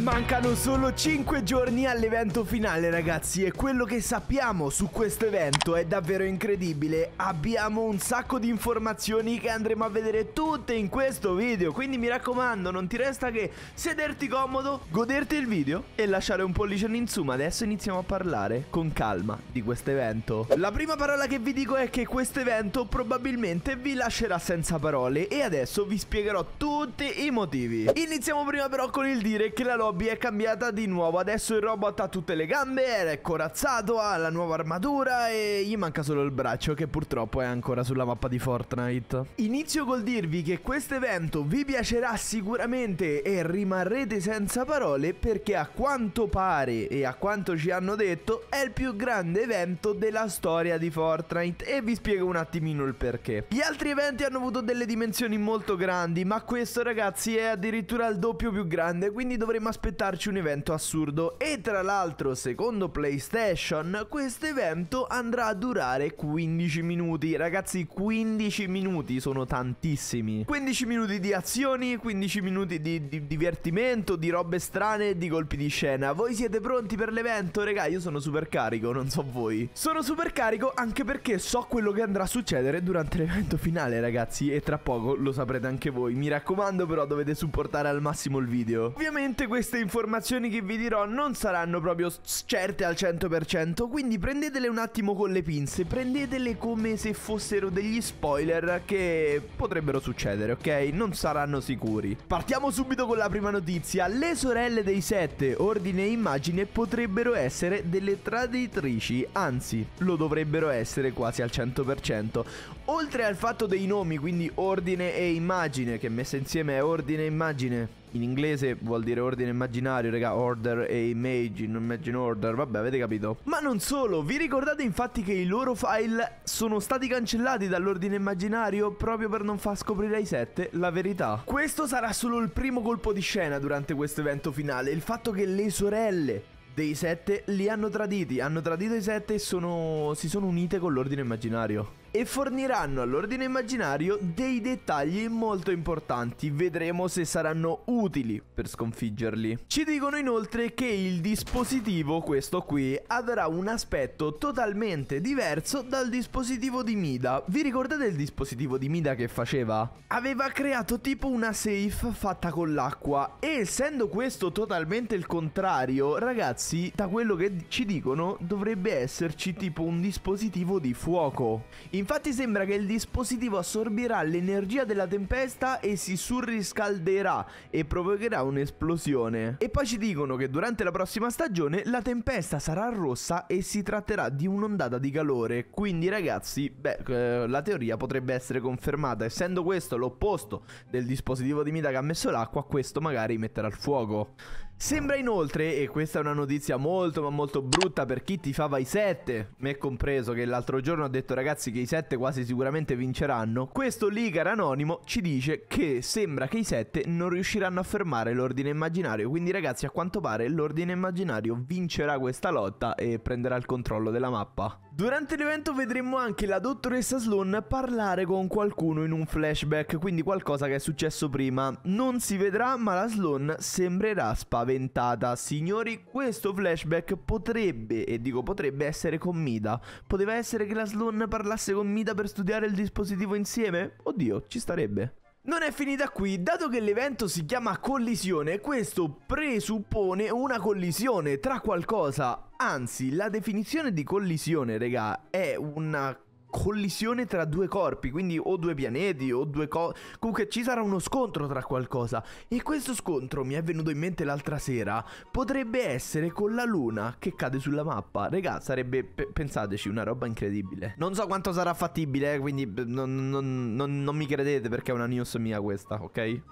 Mancano solo 5 giorni all'evento finale ragazzi e quello che sappiamo su questo evento è davvero incredibile Abbiamo un sacco di informazioni che andremo a vedere tutte in questo video Quindi mi raccomando non ti resta che sederti comodo, goderti il video e lasciare un pollice in su Ma adesso iniziamo a parlare con calma di questo evento La prima parola che vi dico è che questo evento probabilmente vi lascerà senza parole E adesso vi spiegherò tutti i motivi Iniziamo prima però con il dire che la loro Robby è cambiata di nuovo. Adesso il robot ha tutte le gambe, è corazzato, ha la nuova armatura e gli manca solo il braccio che purtroppo è ancora sulla mappa di Fortnite. Inizio col dirvi che questo evento vi piacerà sicuramente e rimarrete senza parole perché a quanto pare e a quanto ci hanno detto è il più grande evento della storia di Fortnite e vi spiego un attimino il perché. Gli altri eventi hanno avuto delle dimensioni molto grandi ma questo ragazzi è addirittura il doppio più grande quindi dovremmo aspettare aspettarci un evento assurdo e tra l'altro secondo PlayStation questo evento andrà a durare 15 minuti. Ragazzi 15 minuti sono tantissimi. 15 minuti di azioni, 15 minuti di, di divertimento, di robe strane e di colpi di scena. Voi siete pronti per l'evento? Raga io sono super carico, non so voi. Sono super carico anche perché so quello che andrà a succedere durante l'evento finale ragazzi e tra poco lo saprete anche voi. Mi raccomando però dovete supportare al massimo il video. Ovviamente questo queste informazioni che vi dirò non saranno proprio certe al 100%, quindi prendetele un attimo con le pinze, prendetele come se fossero degli spoiler che potrebbero succedere, ok? Non saranno sicuri. Partiamo subito con la prima notizia. Le sorelle dei sette, ordine e immagine, potrebbero essere delle traditrici, anzi, lo dovrebbero essere quasi al 100%. Oltre al fatto dei nomi, quindi ordine e immagine, che messa insieme è ordine e immagine, in inglese vuol dire ordine immaginario, raga, order e imagine, imagine order, vabbè, avete capito. Ma non solo, vi ricordate infatti che i loro file sono stati cancellati dall'ordine immaginario proprio per non far scoprire ai 7 la verità? Questo sarà solo il primo colpo di scena durante questo evento finale, il fatto che le sorelle dei 7 li hanno traditi, hanno tradito i 7 e sono... si sono unite con l'ordine immaginario e forniranno all'ordine immaginario dei dettagli molto importanti, vedremo se saranno utili per sconfiggerli. Ci dicono inoltre che il dispositivo, questo qui, avrà un aspetto totalmente diverso dal dispositivo di Mida. Vi ricordate il dispositivo di Mida che faceva? Aveva creato tipo una safe fatta con l'acqua e essendo questo totalmente il contrario, ragazzi, da quello che ci dicono dovrebbe esserci tipo un dispositivo di fuoco. In Infatti sembra che il dispositivo assorbirà l'energia della tempesta e si surriscalderà e provocherà un'esplosione. E poi ci dicono che durante la prossima stagione la tempesta sarà rossa e si tratterà di un'ondata di calore. Quindi ragazzi, beh, eh, la teoria potrebbe essere confermata. Essendo questo l'opposto del dispositivo di Mida che ha messo l'acqua, questo magari metterà il fuoco. Sembra inoltre, e questa è una notizia molto ma molto brutta per chi ti fava i 7, me compreso che l'altro giorno ha detto ragazzi che i 7 quasi sicuramente vinceranno, questo Ligar Anonimo ci dice che sembra che i 7 non riusciranno a fermare l'ordine immaginario, quindi ragazzi a quanto pare l'ordine immaginario vincerà questa lotta e prenderà il controllo della mappa. Durante l'evento vedremo anche la dottoressa Sloan parlare con qualcuno in un flashback, quindi qualcosa che è successo prima. Non si vedrà ma la Sloan sembrerà spaventata spaventata. Signori, questo flashback potrebbe, e dico potrebbe essere con Mida. Poteva essere che la Sloan parlasse con Mida per studiare il dispositivo insieme? Oddio, ci starebbe. Non è finita qui, dato che l'evento si chiama collisione, questo presuppone una collisione tra qualcosa. Anzi, la definizione di collisione, regà, è una collisione tra due corpi, quindi o due pianeti o due cose. Comunque ci sarà uno scontro tra qualcosa. E questo scontro, mi è venuto in mente l'altra sera, potrebbe essere con la luna che cade sulla mappa. Regà, sarebbe, pensateci, una roba incredibile. Non so quanto sarà fattibile, eh, quindi non, non, non, non mi credete perché è una news mia questa, ok?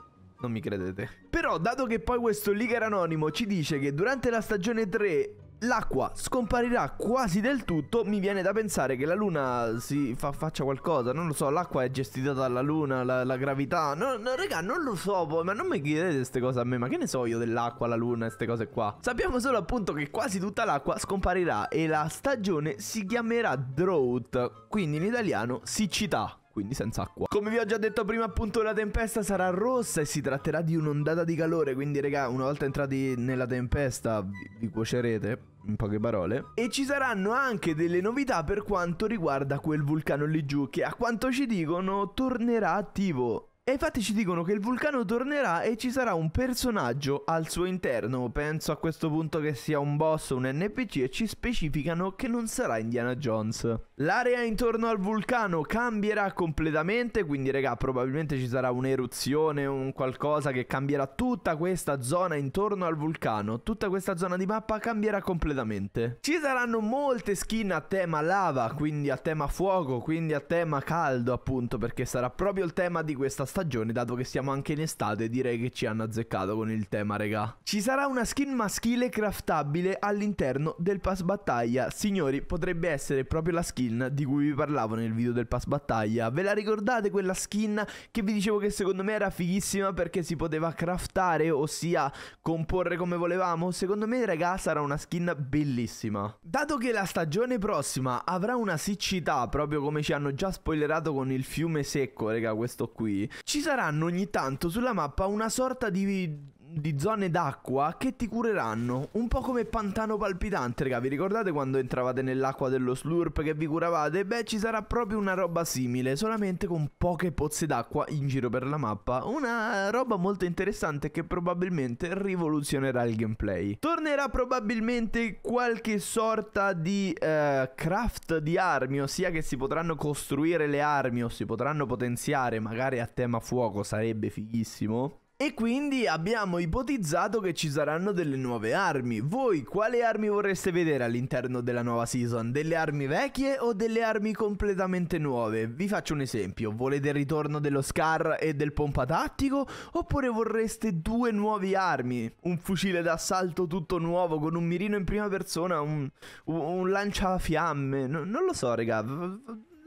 Non mi credete. Però, dato che poi questo Liger Anonimo ci dice che durante la stagione 3 L'acqua scomparirà quasi del tutto, mi viene da pensare che la luna si fa, faccia qualcosa, non lo so, l'acqua è gestita dalla luna, la, la gravità, no, no, raga, non lo so ma non mi chiedete queste cose a me, ma che ne so io dell'acqua, la luna, e queste cose qua. Sappiamo solo appunto che quasi tutta l'acqua scomparirà e la stagione si chiamerà drought, quindi in italiano siccità quindi senza acqua. Come vi ho già detto prima, appunto, la tempesta sarà rossa e si tratterà di un'ondata di calore, quindi raga, una volta entrati nella tempesta vi, vi cuocerete in poche parole. E ci saranno anche delle novità per quanto riguarda quel vulcano lì giù che a quanto ci dicono tornerà attivo. E infatti ci dicono che il vulcano tornerà e ci sarà un personaggio al suo interno. Penso a questo punto che sia un boss o un NPC e ci specificano che non sarà Indiana Jones. L'area intorno al vulcano cambierà completamente, quindi raga probabilmente ci sarà un'eruzione, un qualcosa che cambierà tutta questa zona intorno al vulcano. Tutta questa zona di mappa cambierà completamente. Ci saranno molte skin a tema lava, quindi a tema fuoco, quindi a tema caldo appunto, perché sarà proprio il tema di questa stagione stagione, dato che siamo anche in estate, direi che ci hanno azzeccato con il tema, regà. Ci sarà una skin maschile craftabile all'interno del pass battaglia. Signori, potrebbe essere proprio la skin di cui vi parlavo nel video del pass battaglia. Ve la ricordate quella skin che vi dicevo che secondo me era fighissima perché si poteva craftare, ossia comporre come volevamo? Secondo me, regà, sarà una skin bellissima. Dato che la stagione prossima avrà una siccità, proprio come ci hanno già spoilerato con il fiume secco, regà, questo qui, ci saranno ogni tanto sulla mappa una sorta di di zone d'acqua che ti cureranno. Un po' come pantano palpitante, raga. Vi ricordate quando entravate nell'acqua dello slurp che vi curavate? Beh, ci sarà proprio una roba simile, solamente con poche pozze d'acqua in giro per la mappa. Una roba molto interessante che probabilmente rivoluzionerà il gameplay. Tornerà probabilmente qualche sorta di eh, craft di armi, ossia che si potranno costruire le armi o si potranno potenziare, magari a tema fuoco, sarebbe fighissimo. E quindi abbiamo ipotizzato che ci saranno delle nuove armi. Voi quali armi vorreste vedere all'interno della nuova season? Delle armi vecchie o delle armi completamente nuove? Vi faccio un esempio. Volete il ritorno dello Scar e del pompa tattico? Oppure vorreste due nuove armi? Un fucile d'assalto tutto nuovo con un mirino in prima persona, un, un lanciafiamme? No, non lo so, raga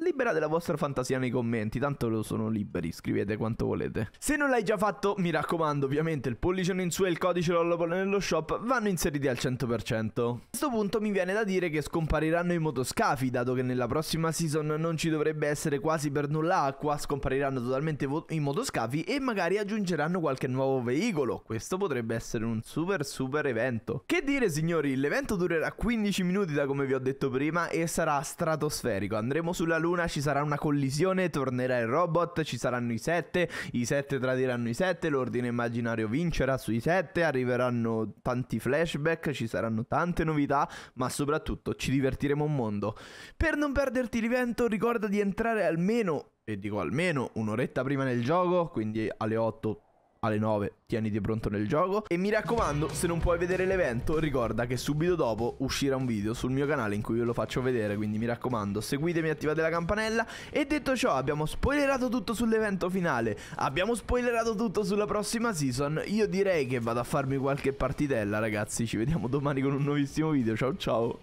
liberate la vostra fantasia nei commenti, tanto sono liberi, scrivete quanto volete. Se non l'hai già fatto, mi raccomando, ovviamente il pollice in su e il codice Lollapolo nello shop vanno inseriti al 100%. A questo punto mi viene da dire che scompariranno i motoscafi, dato che nella prossima season non ci dovrebbe essere quasi per nulla acqua, scompariranno totalmente i motoscafi e magari aggiungeranno qualche nuovo veicolo. Questo potrebbe essere un super super evento. Che dire signori, l'evento durerà 15 minuti da come vi ho detto prima e sarà stratosferico. Andremo sulla luna luna ci sarà una collisione, tornerà il robot, ci saranno i sette, i sette tradiranno i sette, l'ordine immaginario vincerà sui sette, arriveranno tanti flashback, ci saranno tante novità, ma soprattutto ci divertiremo un mondo. Per non perderti l'evento ricorda di entrare almeno, e dico almeno, un'oretta prima nel gioco, quindi alle 8 alle 9 tieniti pronto nel gioco e mi raccomando se non puoi vedere l'evento ricorda che subito dopo uscirà un video sul mio canale in cui ve lo faccio vedere quindi mi raccomando seguitemi attivate la campanella e detto ciò abbiamo spoilerato tutto sull'evento finale abbiamo spoilerato tutto sulla prossima season io direi che vado a farmi qualche partitella ragazzi ci vediamo domani con un nuovissimo video ciao ciao